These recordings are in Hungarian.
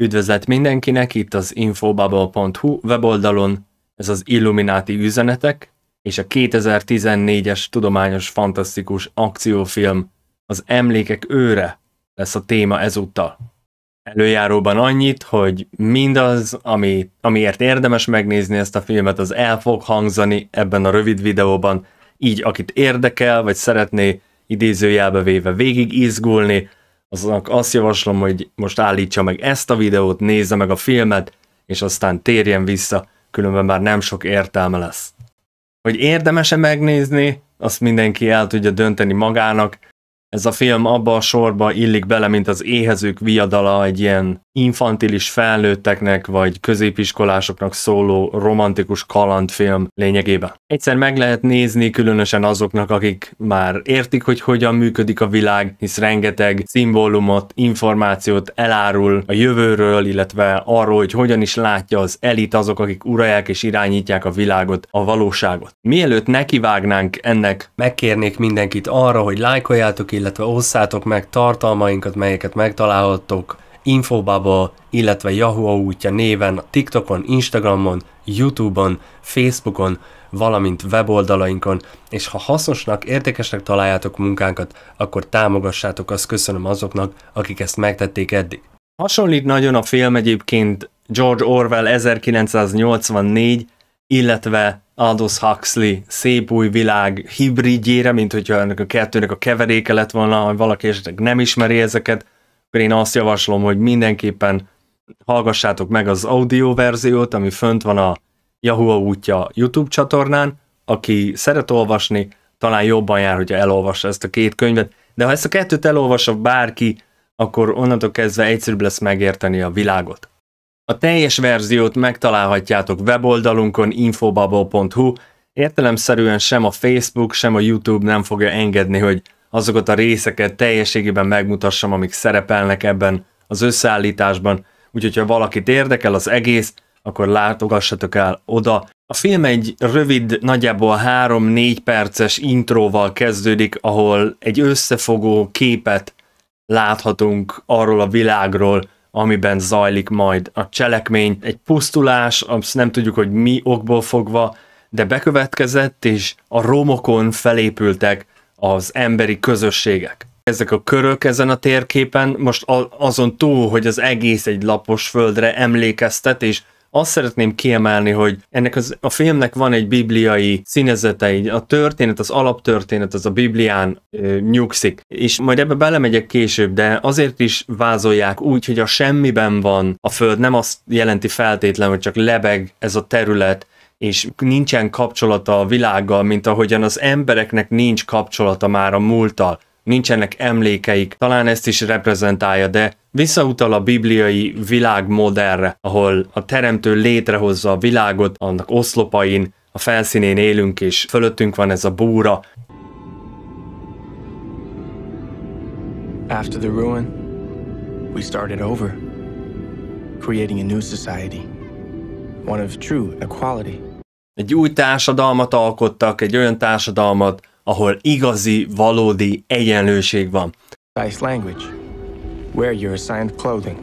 Üdvözlet mindenkinek itt az infobubble.hu weboldalon, ez az Illumináti üzenetek és a 2014-es tudományos fantasztikus akciófilm az Emlékek őre lesz a téma ezúttal. Előjáróban annyit, hogy mindaz, ami, amiért érdemes megnézni ezt a filmet, az el fog hangzani ebben a rövid videóban, így akit érdekel, vagy szeretné idézőjelbe véve végig izgulni, aznak azt javaslom, hogy most állítsa meg ezt a videót, nézze meg a filmet, és aztán térjen vissza, különben már nem sok értelme lesz. Hogy érdemese megnézni, azt mindenki el tudja dönteni magának. Ez a film abba a sorba illik bele, mint az éhezők viadala egy ilyen infantilis felnőtteknek vagy középiskolásoknak szóló romantikus kalandfilm lényegében. Egyszer meg lehet nézni, különösen azoknak, akik már értik, hogy hogyan működik a világ, hisz rengeteg szimbólumot, információt elárul a jövőről, illetve arról, hogy hogyan is látja az elit azok, akik uralják és irányítják a világot, a valóságot. Mielőtt nekivágnánk ennek, megkérnék mindenkit arra, hogy lájkoljátok, illetve osszátok meg tartalmainkat, melyeket megtalálhattok Infobubble, illetve Yahoo útja néven TikTokon, Instagramon, YouTube-on, Facebookon, valamint weboldalainkon, és ha hasznosnak, értékesnek találjátok munkánkat, akkor támogassátok, azt köszönöm azoknak, akik ezt megtették eddig. Hasonlít nagyon a film egyébként George Orwell 1984, illetve Aldous Huxley szép új világ hibridjére, mint hogyha ennek a kettőnek a keveréke lett volna, hogy valaki esetleg nem ismeri ezeket, akkor én azt javaslom, hogy mindenképpen hallgassátok meg az audio verziót, ami fönt van a Yahoo útja YouTube csatornán, aki szeret olvasni, talán jobban jár, hogyha elolvassa ezt a két könyvet, de ha ezt a kettőt elolvassa bárki, akkor onnantól kezdve egyszerűbb lesz megérteni a világot. A teljes verziót megtalálhatjátok weboldalunkon infobubble.hu, értelemszerűen sem a Facebook, sem a YouTube nem fogja engedni, hogy azokat a részeket teljességében megmutassam, amik szerepelnek ebben az összeállításban, úgyhogy ha valakit érdekel az egész, akkor látogassatok el oda. A film egy rövid, nagyjából 3-4 perces intróval kezdődik, ahol egy összefogó képet láthatunk arról a világról, amiben zajlik majd a cselekmény. Egy pusztulás, azt nem tudjuk, hogy mi okból fogva, de bekövetkezett, és a romokon felépültek az emberi közösségek. Ezek a körök ezen a térképen most azon túl, hogy az egész egy lapos földre emlékeztet, és azt szeretném kiemelni, hogy ennek az, a filmnek van egy bibliai színezete, a történet, az alaptörténet, az a Biblián ö, nyugszik, és majd ebbe belemegyek később, de azért is vázolják úgy, hogy a semmiben van a föld, nem azt jelenti feltétlenül, hogy csak lebeg ez a terület, és nincsen kapcsolata a világgal, mint ahogyan az embereknek nincs kapcsolata már a múlttal, nincsenek emlékeik, talán ezt is reprezentálja, de visszautal a bibliai világmodellre, ahol a teremtő létrehozza a világot, annak oszlopain, a felszínén élünk, és fölöttünk van ez a búra. After the ruin, we started over, creating a new society, one of true equality egy új társadalmat alkottak, egy olyan társadalmat, ahol igazi, valódi egyenlőség van. Nice language. Wear your assigned clothing.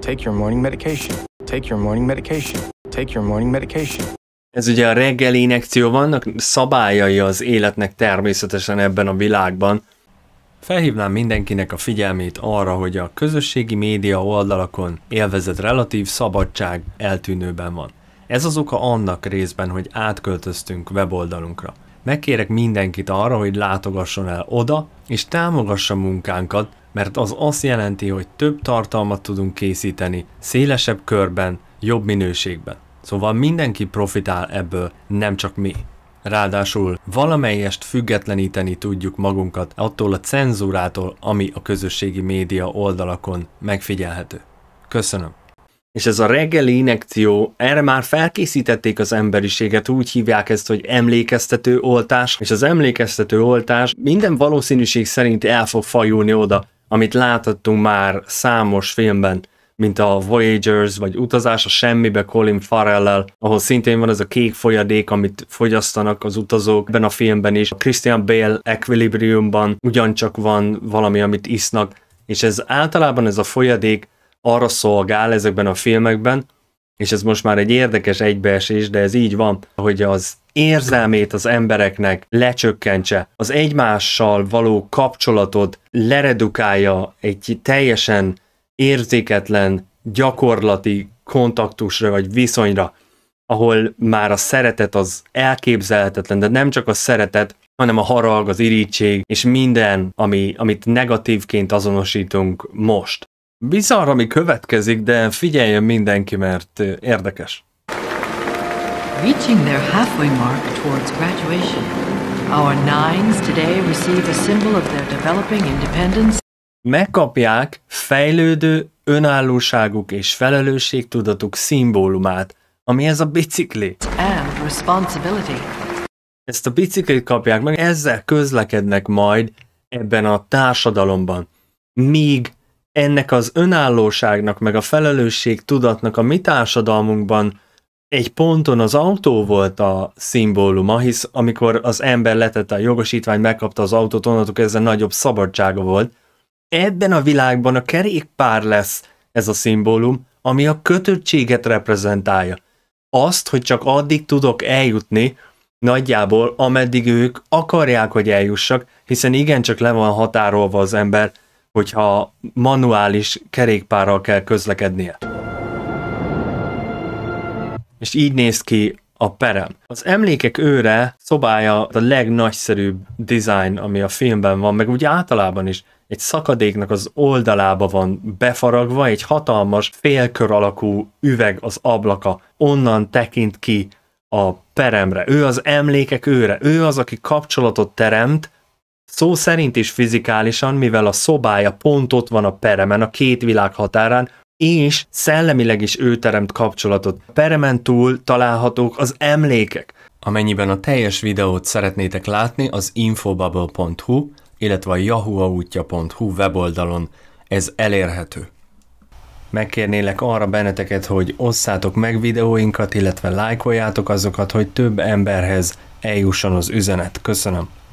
Take your morning medication. Take your morning medication. Take your morning medication. Ez ugye a reggeli inekció, vannak szabályai az életnek természetesen ebben a világban. Felhívnám mindenkinek a figyelmét arra, hogy a közösségi média oldalakon élvezett relatív szabadság eltűnőben van. Ez az oka annak részben, hogy átköltöztünk weboldalunkra. Megkérek mindenkit arra, hogy látogasson el oda, és támogassa munkánkat, mert az azt jelenti, hogy több tartalmat tudunk készíteni, szélesebb körben, jobb minőségben. Szóval mindenki profitál ebből, nem csak mi. Ráadásul valamelyest függetleníteni tudjuk magunkat attól a cenzúrától, ami a közösségi média oldalakon megfigyelhető. Köszönöm! és ez a reggeli inekció, erre már felkészítették az emberiséget, úgy hívják ezt, hogy emlékeztető oltás, és az emlékeztető oltás minden valószínűség szerint el fog fajulni oda, amit láthattunk már számos filmben mint a Voyagers, vagy Utazás a semmibe Colin farrell ahol szintén van ez a kék folyadék, amit fogyasztanak az utazók, ebben a filmben is. A Christian Bale Equilibriumban ugyancsak van valami, amit isznak, és ez általában ez a folyadék arra szolgál ezekben a filmekben, és ez most már egy érdekes egybeesés, de ez így van, hogy az érzelmét az embereknek lecsökkentse, az egymással való kapcsolatot leredukálja egy teljesen érzéketlen, gyakorlati kontaktusra vagy viszonyra, ahol már a szeretet az elképzelhetetlen, de nem csak a szeretet, hanem a harag, az irítség, és minden, ami, amit negatívként azonosítunk most bizarr, ami következik, de figyeljen mindenki, mert érdekes. Reaching their halfway mark towards graduation, our nines today receive a symbol of their developing independence. Megkapják fejlődő önállóságuk és felelősségtudatuk szimbólumát, ami ez a bicikli. And responsibility. Ezt a biciklit kapják meg, ezzel közlekednek majd ebben a társadalomban. Míg ennek az önállóságnak, meg a felelősség tudatnak a mi társadalmunkban egy ponton az autó volt a szimbóluma, hisz amikor az ember letette a jogosítványt, megkapta az autót, onnantól ezzel nagyobb szabadsága volt. Ebben a világban a kerékpár lesz ez a szimbólum, ami a kötöttséget reprezentálja. Azt, hogy csak addig tudok eljutni, nagyjából ameddig ők akarják, hogy eljussak, hiszen igencsak le van határolva az ember hogyha manuális kerékpárral kell közlekednie. És így néz ki a perem. Az emlékek őre szobája a legnagyszerűbb design, ami a filmben van, meg úgy általában is egy szakadéknak az oldalába van befaragva egy hatalmas félkör alakú üveg az ablaka, onnan tekint ki a peremre. Ő az emlékek őre, ő az, aki kapcsolatot teremt Szó szerint is fizikálisan, mivel a szobája pont ott van a peremen, a két világ határán, és szellemileg is ő teremt kapcsolatot. Peremen túl találhatók az emlékek. Amennyiben a teljes videót szeretnétek látni, az infobubble.hu, illetve a yahooautja.hu weboldalon ez elérhető. Megkérnélek arra benneteket, hogy osszátok meg videóinkat, illetve lájkoljátok azokat, hogy több emberhez eljusson az üzenet. Köszönöm!